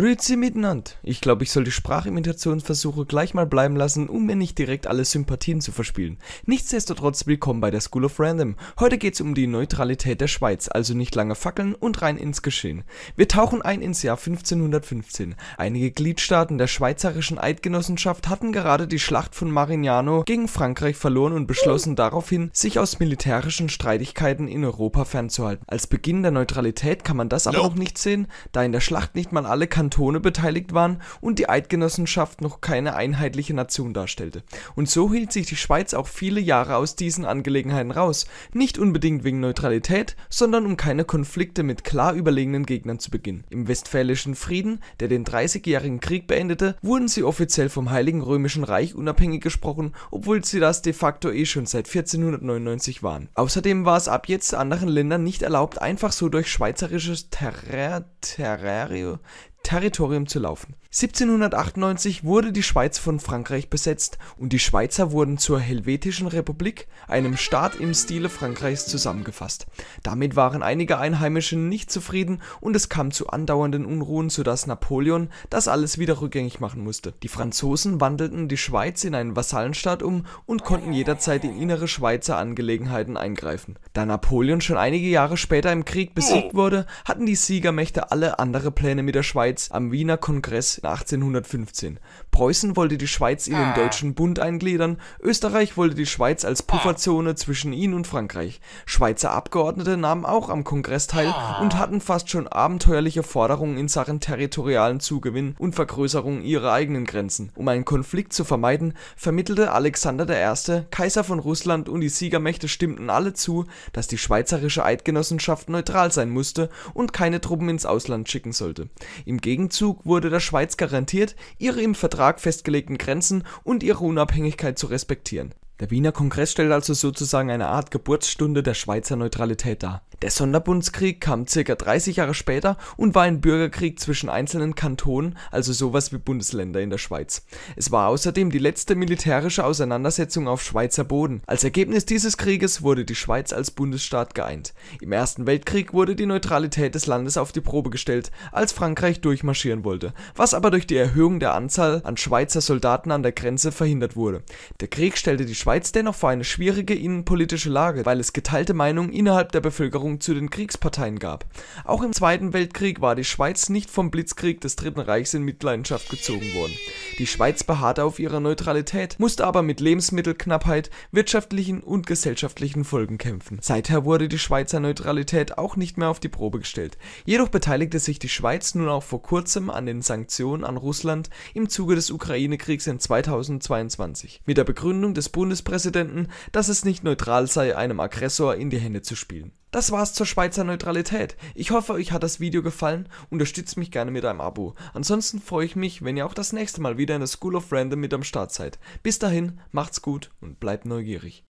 Grüezi miteinander. Ich glaube, ich soll die Sprachimitationsversuche gleich mal bleiben lassen, um mir nicht direkt alle Sympathien zu verspielen. Nichtsdestotrotz willkommen bei der School of Random. Heute geht's um die Neutralität der Schweiz, also nicht lange fackeln und rein ins Geschehen. Wir tauchen ein ins Jahr 1515. Einige Gliedstaaten der schweizerischen Eidgenossenschaft hatten gerade die Schlacht von Marignano gegen Frankreich verloren und beschlossen daraufhin, sich aus militärischen Streitigkeiten in Europa fernzuhalten. Als Beginn der Neutralität kann man das aber auch nicht sehen, da in der Schlacht nicht mal alle Kantone Kantone beteiligt waren und die Eidgenossenschaft noch keine einheitliche Nation darstellte. Und so hielt sich die Schweiz auch viele Jahre aus diesen Angelegenheiten raus, nicht unbedingt wegen Neutralität, sondern um keine Konflikte mit klar überlegenen Gegnern zu beginnen. Im Westfälischen Frieden, der den 30-jährigen Krieg beendete, wurden sie offiziell vom Heiligen Römischen Reich unabhängig gesprochen, obwohl sie das de facto eh schon seit 1499 waren. Außerdem war es ab jetzt anderen Ländern nicht erlaubt, einfach so durch schweizerisches Terrario Territorium zu laufen. 1798 wurde die Schweiz von Frankreich besetzt und die Schweizer wurden zur Helvetischen Republik, einem Staat im Stile Frankreichs, zusammengefasst. Damit waren einige Einheimische nicht zufrieden und es kam zu andauernden Unruhen, sodass Napoleon das alles wieder rückgängig machen musste. Die Franzosen wandelten die Schweiz in einen Vasallenstaat um und konnten jederzeit in innere Schweizer Angelegenheiten eingreifen. Da Napoleon schon einige Jahre später im Krieg besiegt wurde, hatten die Siegermächte alle andere Pläne mit der Schweiz Schweiz am Wiener Kongress 1815. Preußen wollte die Schweiz in den ah. Deutschen Bund eingliedern, Österreich wollte die Schweiz als ah. Pufferzone zwischen ihnen und Frankreich. Schweizer Abgeordnete nahmen auch am Kongress teil ah. und hatten fast schon abenteuerliche Forderungen in Sachen territorialen Zugewinn und Vergrößerung ihrer eigenen Grenzen. Um einen Konflikt zu vermeiden, vermittelte Alexander I., Kaiser von Russland und die Siegermächte stimmten alle zu, dass die schweizerische Eidgenossenschaft neutral sein musste und keine Truppen ins Ausland schicken sollte. Im im Gegenzug wurde der Schweiz garantiert, ihre im Vertrag festgelegten Grenzen und ihre Unabhängigkeit zu respektieren der Wiener Kongress stellt also sozusagen eine Art Geburtsstunde der Schweizer Neutralität dar. Der Sonderbundskrieg kam ca. 30 Jahre später und war ein Bürgerkrieg zwischen einzelnen Kantonen, also sowas wie Bundesländer in der Schweiz. Es war außerdem die letzte militärische Auseinandersetzung auf Schweizer Boden. Als Ergebnis dieses Krieges wurde die Schweiz als Bundesstaat geeint. Im Ersten Weltkrieg wurde die Neutralität des Landes auf die Probe gestellt, als Frankreich durchmarschieren wollte, was aber durch die Erhöhung der Anzahl an Schweizer Soldaten an der Grenze verhindert wurde. Der Krieg stellte die Schweiz Schweiz dennoch vor eine schwierige innenpolitische Lage, weil es geteilte Meinungen innerhalb der Bevölkerung zu den Kriegsparteien gab. Auch im Zweiten Weltkrieg war die Schweiz nicht vom Blitzkrieg des Dritten Reichs in Mitleidenschaft gezogen worden. Die Schweiz beharrte auf ihrer Neutralität, musste aber mit Lebensmittelknappheit, wirtschaftlichen und gesellschaftlichen Folgen kämpfen. Seither wurde die Schweizer Neutralität auch nicht mehr auf die Probe gestellt. Jedoch beteiligte sich die Schweiz nun auch vor kurzem an den Sanktionen an Russland im Zuge des Ukraine-Kriegs in 2022. Mit der Begründung des Bundes Bundespräsidenten, dass es nicht neutral sei, einem Aggressor in die Hände zu spielen. Das war's zur Schweizer Neutralität. Ich hoffe, euch hat das Video gefallen. Unterstützt mich gerne mit einem Abo. Ansonsten freue ich mich, wenn ihr auch das nächste Mal wieder in der School of Random mit am Start seid. Bis dahin, macht's gut und bleibt neugierig.